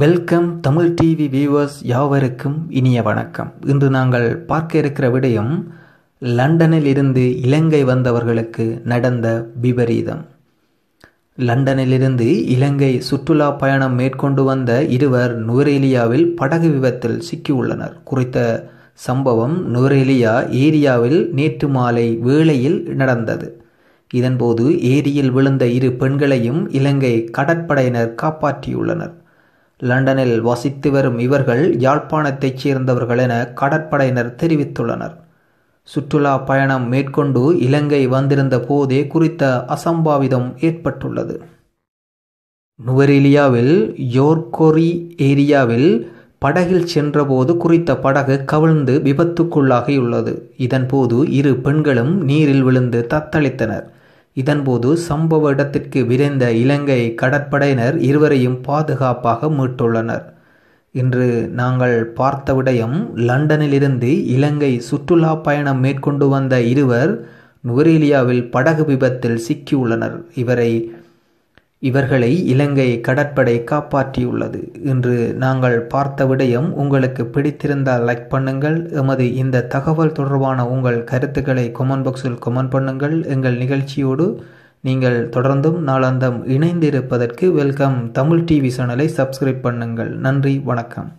welcome Tamil TV viewers யாவருக்கும் இனிய வணக்கம் இன்று நாங்கள் பார்க்க இருக்கிற விடயம் லண்டனில் இருந்து இலங்கை வந்தவர்களுக்கு நடந்த விபரீதம் லண்டனிலிருந்து இலங்கை சுற்றுலா பயணம் மேற்கொண்டு வந்த இருவர் நுவரேலியாவில் படகு விபத்தில் சிக்கியுள்ளனர் குறித்த சம்பவம் நுவரேலியா ஏரியாவில் நேற்று மாலை வேளையில் நடந்தது இதன்போது ஏரியில் விழுந்த இரு பெண்களையும் இலங்கை கடற்படையினர் காப்பாற்றியுள்ளனர் லண்டனில் வசித்து வரும் இவர்கள் யாழ்ப்பாணத்தைச் சேர்ந்தவர்கள் என கடற்படையினர் தெரிவித்துள்ளனர் சுற்றுலா பயணம் மேற்கொண்டு இலங்கை வந்திருந்த போதே குறித்த அசம்பாவிதம் ஏற்பட்டுள்ளது நுவரெலியாவில் யோர்கொரி ஏரியாவில் படகில் சென்றபோது குறித்த படகு கவிழ்ந்து விபத்துக்குள்ளாகியுள்ளது இதன்போது இரு பெண்களும் நீரில் விழுந்து தத்தளித்தனர் இதன்போது சம்பவ இடத்திற்கு விரைந்த இலங்கை கடற்படையினர் இருவரையும் பாதுகாப்பாக மீட்டுள்ளனர் இன்று நாங்கள் பார்த்த விடயம் லண்டனிலிருந்து இலங்கை சுற்றுலா பயணம் மேற்கொண்டு வந்த இருவர் நுவரேலியாவில் படகு விபத்தில் சிக்கியுள்ளனர் இவரை இவர்களை இலங்கை கடற்படை காப்பாற்றியுள்ளது என்று நாங்கள் பார்த்த விடயம் உங்களுக்கு பிடித்திருந்தால் லைக் பண்ணுங்கள் எமது இந்த தகவல் தொடர்பான உங்கள் கருத்துக்களை கொமெண்ட் பாக்ஸில் கொமெண்ட் பண்ணுங்கள் எங்கள் நிகழ்ச்சியோடு நீங்கள் தொடர்ந்தும் நாளாந்தம் இணைந்திருப்பதற்கு வெல்கம் தமிழ் டிவி சேனலை சப்ஸ்கிரைப் பண்ணுங்கள் நன்றி வணக்கம்